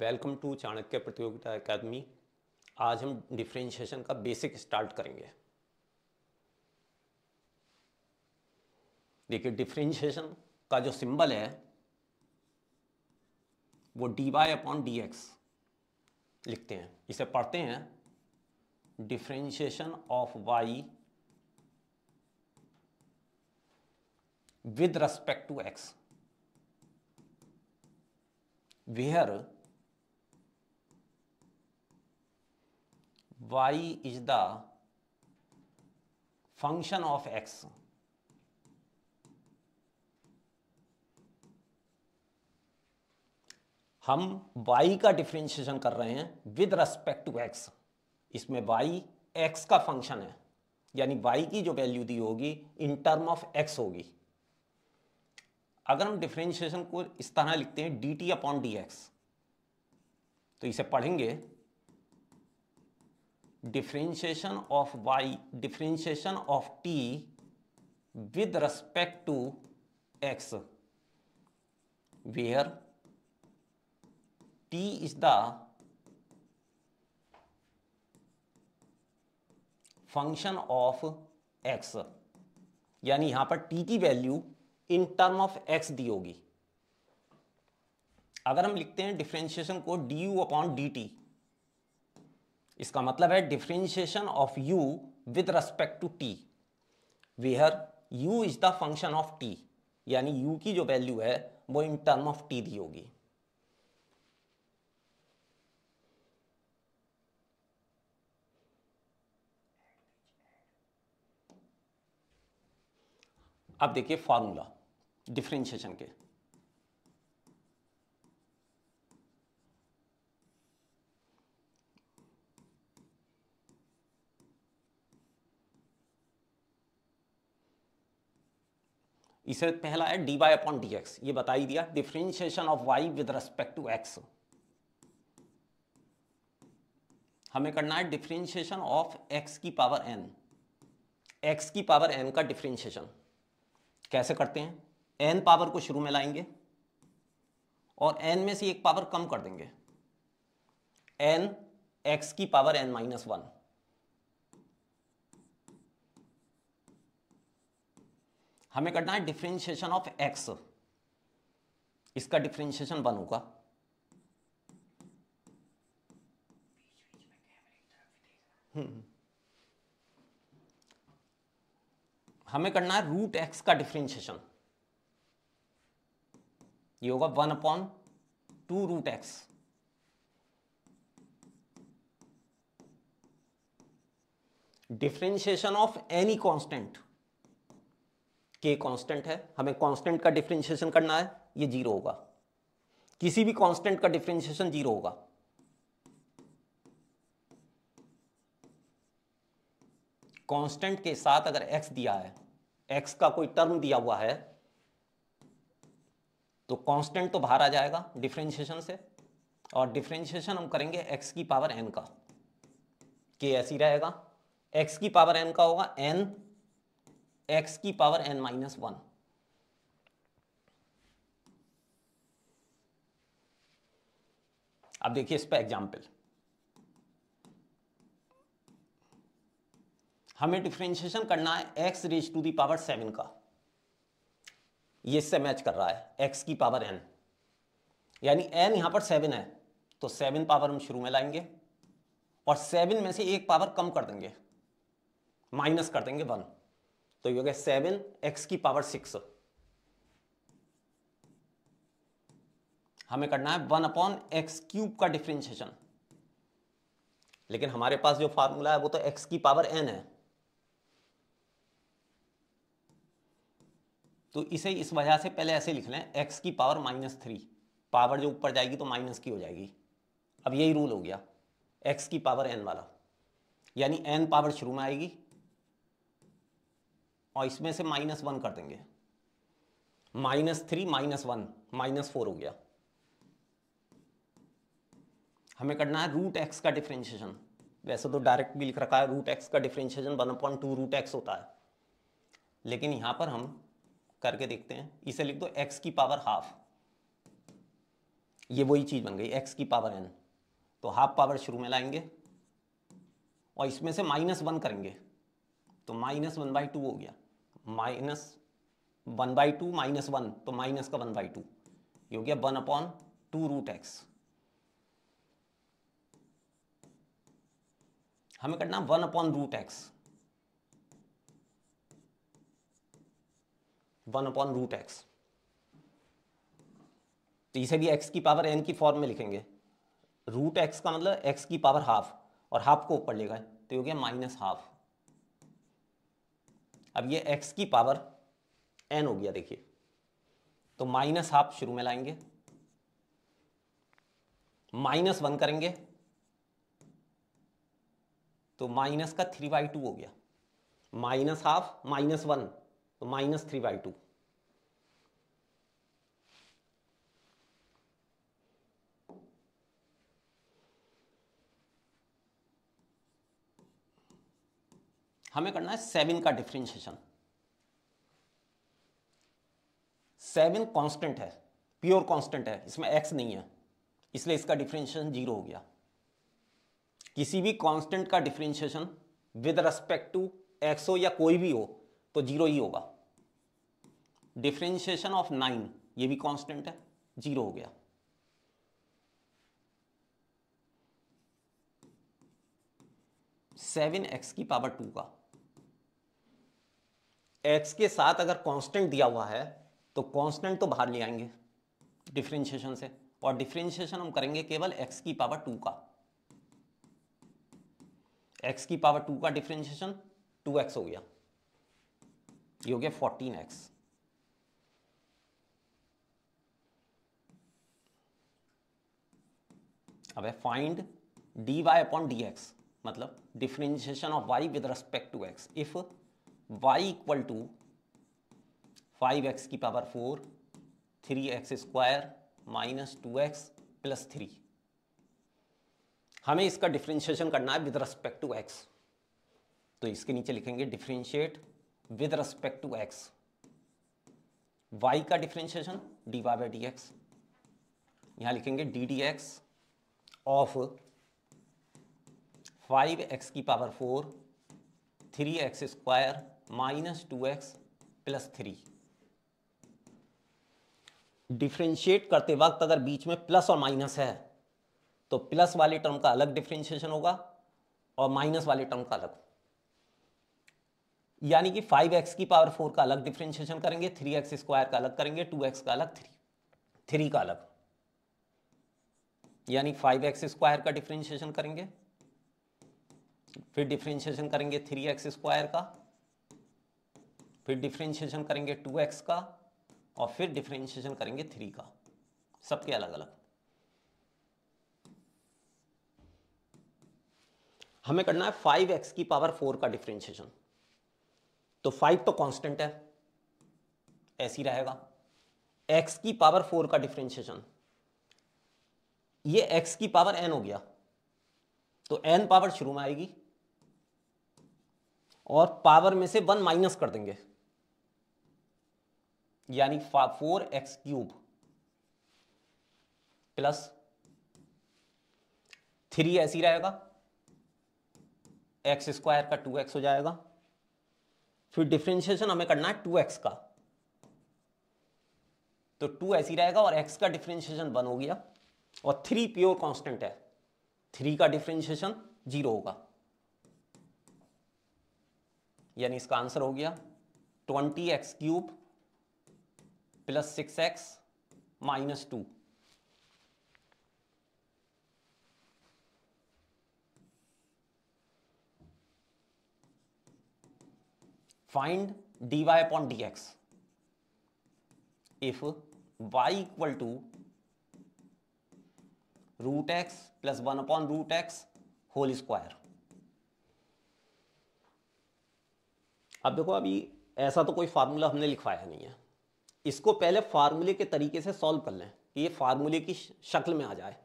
welcome to Chanakya प्रतियोगिता academy आज हम डिफ्रेंशिएशन का बेसिक स्टार्ट करेंगे देखिए डिफ्रेंशिएशन का जो सिंबल है वो D Y upon D X लिखते हैं इसे पढ़ते हैं differentiation of Y with respect to X where y is the function of x हम y का डिफ्रेंशिएशन कर रहे हैं विद रेस्पेक्ट टू x इसमें y x का फंक्शन है यानी y की जो वैल्यू दी होगी इन टर्म ऑफ x होगी अगर हम डिफ्रेंशिएशन को इस तरह लिखते हैं D T upon D X तो इसे पढ़ेंगे differentiation of y differentiation of t with respect to x where t is the function of X यानी यहां पर टी की value in term of X दी होगी अगर हम लिखते हैं डिफ्रेंशिएशन को D U upon D T इसका मतलब है differentiation of u with respect to t where u is the function of t यानी u की जो वैल्यू है वो इन टर्म ऑफ t दी होगी अब देखिए फॉर्मूला डिफ्रेंशिएशन के इसे पहला है D Y upon D X ये बताई दिया differentiation of Y with respect to X हमें करना है डिफ्रेंशिएशन ऑफ एक्स की पावर एन एक्स की पावर एन का डिफ्रेंशिएशन कैसे करते हैं एन पावर को शुरू में लाएंगे और एन में से एक पावर कम कर देंगे एन एक्स की पावर एन माइनस वन हमें करना है डिफ्रेंशिएशन ऑफ एक्स इसका डिफ्रेंशिएशन वन होगा हमें करना है रूट एक्स का डिफ्रेंशिएशन ये होगा one upon two root X differentiation of any constant के कांस्टेंट है हमें कांस्टेंट का डिफरेंशिएशन करना है ये जीरो होगा किसी भी कांस्टेंट का डिफरेंशिएशन जीरो होगा कांस्टेंट के साथ अगर एक्स दिया है एक्स का कोई टर्म दिया हुआ है तो कांस्टेंट तो बाहर आ जाएगा डिफ्रेंशिएशन से और डिफ्रेंशिएशन हम करेंगे एक्स की पावर एन का के ऐसी रहेगा एक्स की पावर एन का होगा एन एक्स की पावर एन माइनस वन अब देखिए इस पर एग्जाम्पल हमें डिफ्रेंशिएशन करना है X raise to the power seven का ये इससे मैच कर रहा है एक्स की पावर एन यानी एन यहां पर सेवन है तो सेवन पावर हम शुरू में लाएंगे और सेवन में से एक पावर कम कर देंगे माइनस कर देंगे वन तो ये हो गया सेवन एक्स की पावर सिक्स हमें करना है वन अपॉन एक्स क्यूब का डिफ्रेंशिएशन लेकिन हमारे पास जो फार्मूला है वो तो एक्स की पावर एन है तो इसे इस वजह से पहले ऐसे लिख लें एक्स की पावर माइनस थ्री पावर जो ऊपर जाएगी तो माइनस की हो जाएगी अब यही रूल हो गया एक्स की पावर एन वाला यानी एन पावर शुरू में आएगी और इसमें से माइनस वन कर देंगे minus three minus one minus four हो गया हमें करना है रूट एक्स का डिफ्रेंशिएशन वैसे तो डायरेक्ट भी लिख रखा है रूट एक्स का differentiation one upon two root X होता है लेकिन यहां पर हम करके देखते हैं इसे लिख दो एक्स की पावर हाफ ये वही चीज़ बन गई एक्स की पावर एन तो हाफ पावर शुरू में लाएंगे और इसमें से माइनस वन करेंगे तो माइनस वन बाई टू हो गया minus one by two minus one तो माइनस का वन बाई टू ये हो गया one upon two root X हमें करना one upon root X one upon root X तो इसे भी एक्स की पावर एन की फॉर्म में लिखेंगे रूट एक्स का मतलब एक्स की पावर हाफ और हाफ को ऊपर लेगा तो हो गया माइनस हाफ अब ये x की पावर n हो गया देखिए तो माइनस हाफ शुरू में लाएंगे माइनस वन करेंगे तो माइनस का थ्री बाई टू हो गया माइनस हाफ माइनस वन तो माइनस थ्री बाई टू हमें करना है सेवन का डिफ्रेंशिएशन सेवन कांस्टेंट है प्योर कांस्टेंट है इसमें एक्स नहीं है इसलिए इसका डिफ्रेंशिएशन जीरो हो गया किसी भी कांस्टेंट का differentiation with respect to X हो या कोई भी हो तो जीरो ही होगा डिफ्रेंशिएशन ऑफ नाइन ये भी कांस्टेंट है जीरो हो गया सेवन एक्स की पावर टू का एक्स के साथ अगर कांस्टेंट दिया हुआ है तो कांस्टेंट तो बाहर ले आएंगे डिफ्रेंशिएशन से और डिफ्रेंशिएशन हम करेंगे केवल एक्स की पावर टू का एक्स की पावर टू का डिफ्रेंशिएशन टू एक्स हो गया ये हो गया फोर्टीन एक्स अब है find D Y upon D X मतलब differentiation of Y with respect to X if Y equal to five X की power four three X square minus two X plus three हमें इसका differentiation करना है with respect to x तो इसके नीचे लिखेंगे differentiate with respect to X Y का differentiation D Y by D X यहां लिखेंगे D D X of five X की power four three X square minus two X plus three differentiate करते वक्त अगर बीच में प्लस और माइनस है तो प्लस वाले टर्म का अलग डिफ्रेंशिएशन होगा और माइनस वाले टर्म का अलग यानी कि फाइव एक्स की पावर फोर का अलग डिफ्रेंशिएशन करेंगे थ्री एक्स स्क्वायर का अलग करेंगे टू एक्स का अलग थ्री थ्री का अलग यानी फाइव एक्स स्क्वायर का डिफ्रेंशिएशन करेंगे फिर डिफ्रेंशिएशन करेंगे थ्री एक्स स्क्वायर का फिर डिफ्रेंशिएशन करेंगे टू एक्स का और फिर डिफ्रेंशिएशन करेंगे थ्री का सबके अलग अलग हमें करना है फाइव एक्स की पावर फोर का डिफ्रेंशिएशन तो फाइव तो कांस्टेंट है ऐसी रहेगा एक्स की पावर फोर का डिफ्रेंशिएशन ये एक्स की पावर एन हो गया तो एन पावर शुरू में आएगी और पावर में से वन माइनस कर देंगे यानी four X cube plus three ऐसी रहेगा एक्स स्क्वायर का टू एक्स हो जाएगा फिर डिफ्रेंशिएशन हमें करना है टू एक्स का तो टू ऐसी रहेगा और एक्स का डिफ्रेंशिएशन वन हो गया और थ्री प्योर कांस्टेंट है थ्री का डिफ्रेंशिएशन जीरो होगा यानी इसका आंसर हो गया twenty X cube plus six X minus two find D Y upon D X if Y equal to root X plus one upon root X whole square अब देखो अभी ऐसा तो कोई फार्मूला हमने लिखवाया नहीं है इसको पहले फार्मूले के तरीके से सॉल्व कर लें कि ये फार्मूले की शक्ल में आ जाए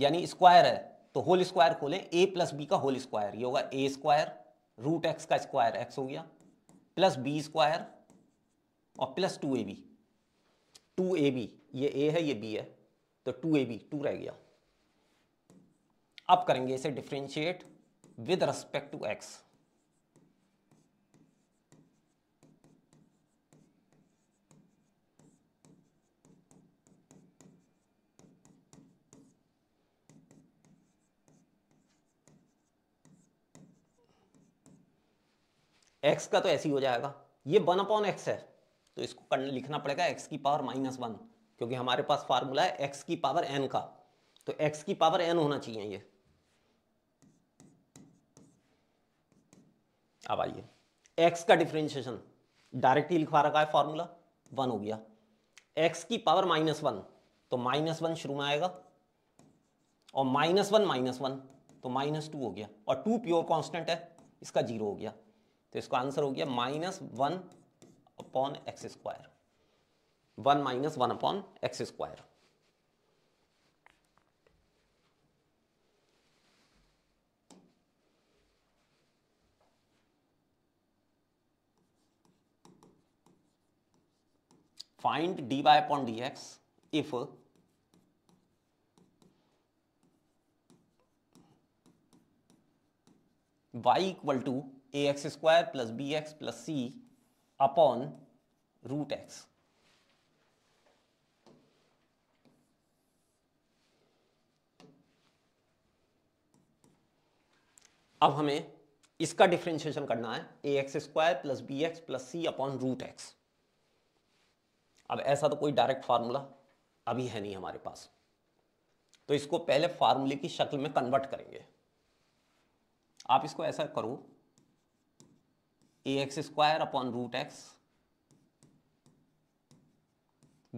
यानी स्क्वायर है तो होल स्क्वायर खोलें ए प्लस बी का होल स्क्वायर ये होगा ए स्क्वायर रूट एक्स का स्क्वायर एक्स हो गया प्लस बी स्क्वायर और plus two A B two A B ये ए है ये बी है तो टू ए बी टू रह गया अब करेंगे इसे differentiate with respect to X X का तो ऐसे ही हो जाएगा ये वन अपॉन एक्स है तो इसको लिखना पड़ेगा एक्स की पावर माइनस वन क्योंकि हमारे पास फार्मूला है एक्स की पावर एन का तो एक्स की पावर एन होना चाहिए ये अब आइए एक्स का डिफ्रेंशिएशन डायरेक्टली लिखवा रखा है फॉर्मूला वन हो गया एक्स की पावर माइनस वन तो माइनस वन शुरू में आएगा और माइनस वन माइनस वन तो माइनस टू हो गया और टू प्योर कांस्टेंट है इसका जीरो हो गया तो इसका आंसर हो गया minus one upon X square one minus one upon X square find D Y upon D X if y equal to A X square plus B X plus C upon root X अब हमें इसका differentiation करना है A X square plus B X plus C upon root X अब ऐसा तो कोई direct formula अभी है नहीं हमारे पास तो इसको पहले फार्मूले की शक्ल में कन्वर्ट करेंगे आप इसको ऐसा करो A X square upon root X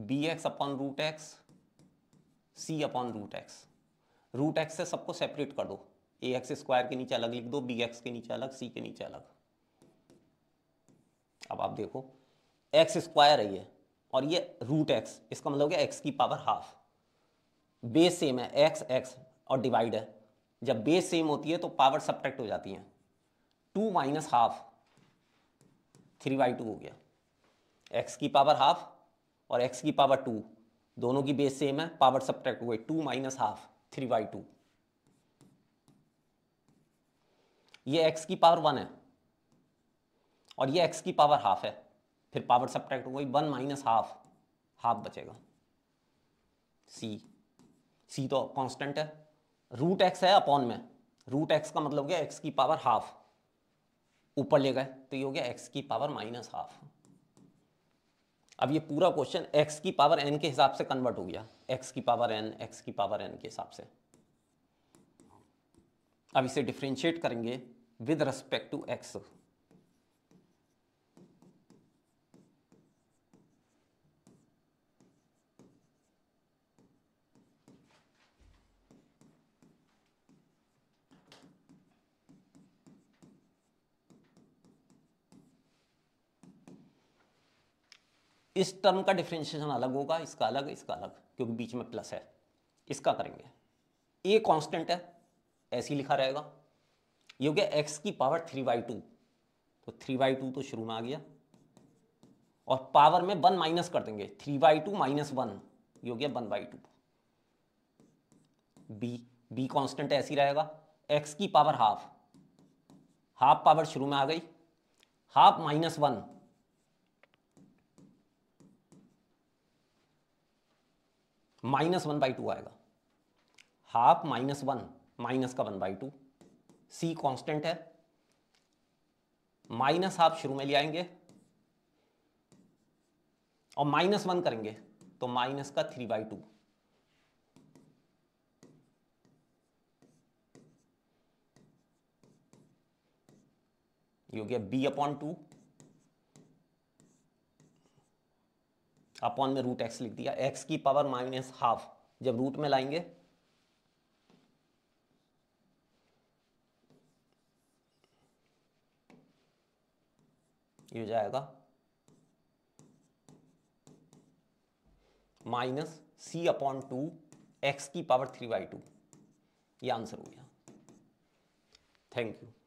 B X upon root X C upon root X root X से सबको सेपरेट कर दो ए एक्स स्क्वायर के नीचे अलग लिख दो बी एक्स के नीचे अलग सी के नीचे अलग अब आप देखो एक्स स्क्वायर है ये और ये रूट एक्स इसका मतलब क्या एक्स की पावर हाफ बेस सेम है एक्स एक्स और डिवाइड है जब बेस सेम होती है तो पावर सब्ट्रैक्ट हो जाती है two minus half three by two हो गया एक्स की पावर हाफ और एक्स की पावर टू दोनों की बेस सेम है पावर सब ट्रैक्ट हुए two minus half three by two ये एक्स की पावर वन है और ये एक्स की पावर हाफ है फिर पावर सब ट्रैक्ट हुई वन माइनस हाफ हाफ बचेगा सी सी तो कांस्टेंट है रूट एक्स है अपॉन में रूट एक्स का मतलब क्या एक्स की पावर हाफ ऊपर ले गए तो ये हो गया एक्स की पावर माइनस हाफ अब ये पूरा क्वेश्चन एक्स की पावर एन के हिसाब से कन्वर्ट हो गया एक्स की पावर एन एक्स की पावर एन के हिसाब से अब इसे डिफ्रेंशिएट करेंगे विद रेस्पेक्ट टू एक्स इस टर्म का डिफ्रेंशिएशन अलग होगा इसका अलग इसका अलग क्योंकि बीच में प्लस है इसका करेंगे ए कांस्टेंट है ऐसी लिखा रहेगा ये हो गया एक्स की पावर थ्री बाई टू तो थ्री बाई टू तो शुरू में आ गया और पावर में वन माइनस कर देंगे three by two minus one ये हो गया one by two B B constant ऐसी रहेगा एक्स की पावर हाफ हाफ पावर शुरू में आ गई half minus one minus one by two आएगा हाफ माइनस वन माइनस का one by two C constant है माइनस हाफ शुरू में ले आएंगे और माइनस वन करेंगे तो माइनस का थ्री बाई टू योग्य बी अपॉन टू अपॉन में रूट एक्स लिख दिया एक्स की पावर माइनस हाफ जब रूट में लाएंगे ये हो जाएगा minus c upon two x की पावर थ्री बाई टू ये आंसर हो गया थैंक यू